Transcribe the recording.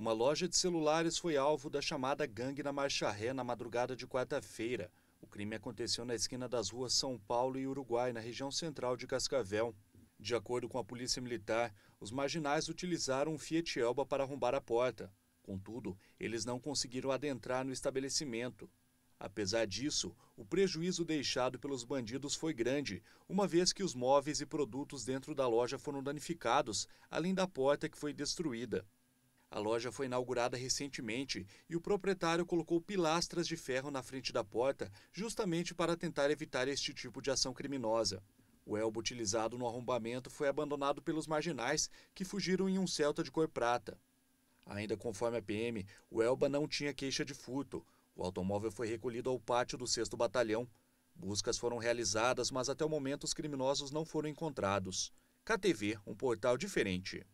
Uma loja de celulares foi alvo da chamada gangue na Marcha Ré na madrugada de quarta-feira. O crime aconteceu na esquina das ruas São Paulo e Uruguai, na região central de Cascavel. De acordo com a polícia militar, os marginais utilizaram um Fiat Elba para arrombar a porta. Contudo, eles não conseguiram adentrar no estabelecimento. Apesar disso, o prejuízo deixado pelos bandidos foi grande, uma vez que os móveis e produtos dentro da loja foram danificados, além da porta que foi destruída. A loja foi inaugurada recentemente e o proprietário colocou pilastras de ferro na frente da porta, justamente para tentar evitar este tipo de ação criminosa. O elbo utilizado no arrombamento foi abandonado pelos marginais, que fugiram em um Celta de cor prata. Ainda conforme a PM, o Elba não tinha queixa de furto. O automóvel foi recolhido ao pátio do 6 Batalhão. Buscas foram realizadas, mas até o momento os criminosos não foram encontrados. KTV, um portal diferente.